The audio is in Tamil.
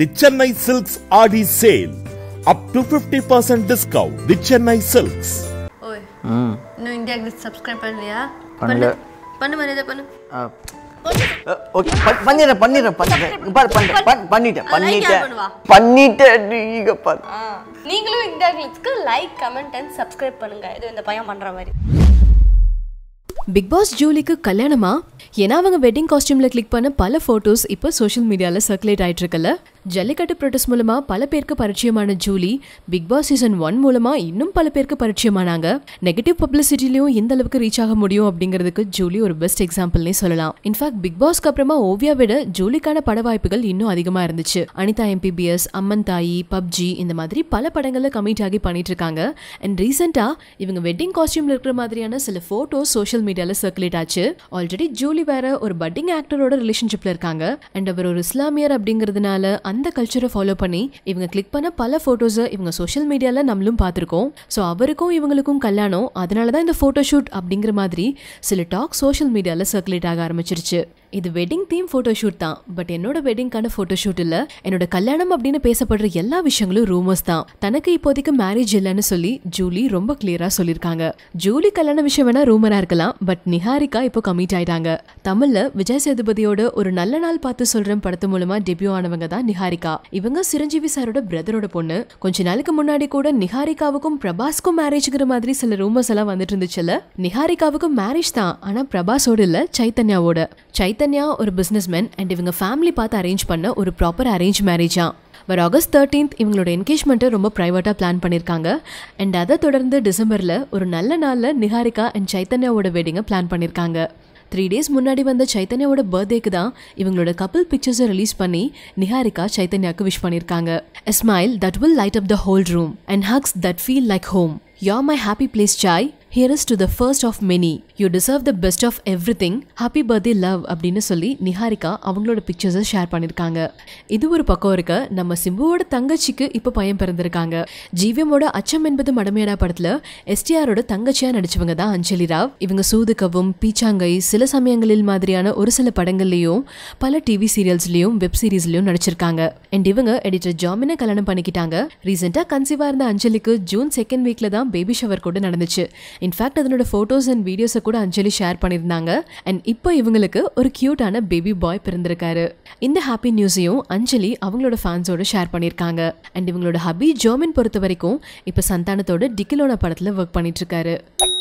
the Chennai Silks RD sale. Up to 50% discount. The Chennai silks ஓய் ம் இன்னும் இந்தியா கிரிட் சப்ஸ்கிரைப் பண்ணலையா பண்ணல பண்ணு மனிதா பண்ணு ஓகே பண்ணிடுறேன் பண்ணிடுறேன் பண்ணிடுறேன் பாரு பண்ணிட்டேன் பண்ணிட்டேன் பண்ணிட்டேன் பண்ணிட்டேன் நீங்க பாரு நீங்களும் இந்தியா கிளிப்ஸ்க்கு லைக் கமெண்ட் அண்ட் சப்ஸ்கிரைப் பண்ணுங்க இது இந்த பயம் பண்ற மாதிரி பிக் பாஸ் ஜூலிக்கு கல்யாணமா ஏன்னா அவங்க வெட்டிங் காஸ்டியூம்ல கிளிக் பண்ண பல ஃபோட்டோஸ் இப்போ சோஷியல் மீடியால சர்க்குலேட் ஆயிட்டு இருக்கல ஜல்லிக்கட்டு ப்ரோட்டஸ் மூலமா பல பேருக்கு பரிச்சயமான Julie Bigg Boss season one மூலமா இன்னும் பல பேருக்கு பரிச்சயமானாங்க நெகட்டிவ் பப்ளிசிட்டிலையும் எந்த அளவுக்கு ரீச் ஆக முடியும் அப்படிங்கிறதுக்கு ஜூலி ஒரு பெஸ்ட் எக்ஸாம்பிள்னே சொல்லலாம் இன்ஃபேக்ட் பிக் பாஸ்க்கு அப்புறமா ஓவியா விட ஜூலிக்கான பட வாய்ப்புகள் இன்னும் அதிகமா இருந்துச்சு அனிதா எம்பிபிஎஸ் அம்மன் தாயி பப்ஜி இந்த மாதிரி பல படங்களில் கமிட் ஆகி பண்ணிட்டு இருக்காங்க அண்ட் ரீசெண்டா இவங்க வெட்டிங் காஸ்டியூம்ல இருக்கிற மாதிரியான சில ஃபோட்டோஸ் சோஷியல் மீடியால சர்க்குலேட் ஆச்சு ஆல்ரெடி ஜூலி ஜூலி வேற ஒரு பட்டிங் ஆக்டரோட ரிலேஷன்ஷிப்ல இருக்காங்க அண்ட் அவர் ஒரு இஸ்லாமியர் அப்படிங்கிறதுனால அந்த கல்ச்சரை ஃபாலோ பண்ணி இவங்க கிளிக் பண்ண பல ஃபோட்டோஸை இவங்க சோஷியல் மீடியால நம்மளும் பார்த்துருக்கோம் ஸோ அவருக்கும் இவங்களுக்கும் கல்யாணம் அதனால தான் இந்த ஃபோட்டோ ஷூட் அப்படிங்கிற மாதிரி சில டாக் சோஷியல் மீடியால சர்க்குலேட் ஆக ஆரம்பிச்சிருச்சு இது வெட்டிங் தீம் ஃபோட்டோஷூட் தான் பட் என்னோட வெட்டிங்க்கான ஃபோட்டோஷூட் இல்லை என்னோட கல்யாணம் அப்படின்னு பேசப்படுற எல்லா விஷயங்களும் ரூமர்ஸ் தான் தனக்கு இப்போதைக்கு மேரேஜ் இல்லைன்னு சொல்லி ஜூலி ரொம்ப கிளியராக சொல்லியிருக்காங்க ஜூலி கல்யாண விஷயம் வேணா ரூமராக இருக்கலாம் பட் நிஹாரிகா இப்போ கமிட் ஆயிட்டாங்க தமிழில் விஜய் சேதுபதியோட ஒரு நல்ல நாள் பார்த்து சொல்கிறேன் படத்து மூலமாக டெபியூ ஆனவங்க தான் நிஹாரிகா இவங்க சிரஞ்சீவி சாரோட பிரதரோட பொண்ணு கொஞ்ச நாளுக்கு முன்னாடி கூட நிஹாரிகாவுக்கும் பிரபாஸ்க்கும் மேரேஜ்ங்கிற மாதிரி சில ரூமர்ஸ் எல்லாம் வந்துட்டு இருந்துச்சுல நிஹாரிகாவுக்கும் மேரேஜ் தான் ஆனால் பிரபாஸோட இல்லை சைத்தன்யாவோட சைத்தன்யா சைத்தன்யா ஒரு பிஸ்னஸ்மேன் அண்ட் இவங்க ஃபேமிலி பார்த்து அரேஞ்ச் பண்ண ஒரு ப்ராப்பர் அரேஞ்ச் மேரேஜா பட் ஆகஸ்ட் தேர்ட்டீன்த் இவங்களோட என்கேஜ்மெண்ட்டை ரொம்ப ப்ரைவேட்டாக பிளான் பண்ணியிருக்காங்க அண்ட் அதை தொடர்ந்து டிசம்பரில் ஒரு நல்ல நாளில் நிகாரிகா அண்ட் சைத்தன்யாவோட வெட்டிங்கை பிளான் பண்ணியிருக்காங்க த்ரீ டேஸ் முன்னாடி வந்த சைத்தன்யாவோட பர்த்டேக்கு தான் இவங்களோட கப்பிள் பிக்சர்ஸை ரிலீஸ் பண்ணி நிஹாரிகா சைத்தன்யாவுக்கு விஷ் பண்ணியிருக்காங்க a smile that will light up the whole room and hugs that feel like home you're my happy place Chai here is to the first of many you deserve the best of everything happy birthday love அப்படின்னு சொல்லி நிஹாரிகா அவங்களோட பிக்சர்ஸை ஷேர் பண்ணியிருக்காங்க இது ஒரு பக்கம் இருக்க நம்ம சிம்புவோட தங்கச்சிக்கு இப்போ பயம் பிறந்திருக்காங்க ஜீவியமோட அச்சம் என்பது மடமையடா படத்தில் எஸ்டிஆரோட தங்கச்சியாக நடிச்சவங்க தான் அஞ்சலி ராவ் இவங்க சூதுகவும் பீச்சாங்கை சில சமயங்களில் மாதிரியான ஒரு சில படங்கள்லேயும் பல டிவி சீரியல்ஸ்லேயும் வெப் சீரீஸ்லையும் நடிச்சிருக்காங்க அண்ட் இவங்க எடிட்டர் ஜாமினை கல்யாணம் பண்ணிக்கிட்டாங்க ரீசெண்டாக கன்சீவாக இருந்த அஞ்சலிக்கு ஜூன் செகண்ட் வீக்கில் தான் பேபி ஷவர் கூட நடந்துச்சு இன்ஃபேக்ட் அதனோட ஃபோட்டோஸ் அண்ட் வீடியோஸை கூட அஞ்சலி ஷேர் பண்ணியிருந்தாங்க அண்ட் இப்போ இவங்களுக்கு ஒரு க்யூட்டான பேபி பாய் பிறந்திருக்காரு இந்த ஹாப்பி நியூஸையும் அஞ்சலி அவங்களோட ஃபேன்ஸோடு ஷேர் பண்ணியிருக்காங்க அண்ட் இவங்களோட ஹபி ஜோமின் பொறுத்த வரைக்கும் இப்போ சந்தானத்தோட டிக்கிலோன படத்தில் ஒர்க் பண்ணிட்டு இருக்காரு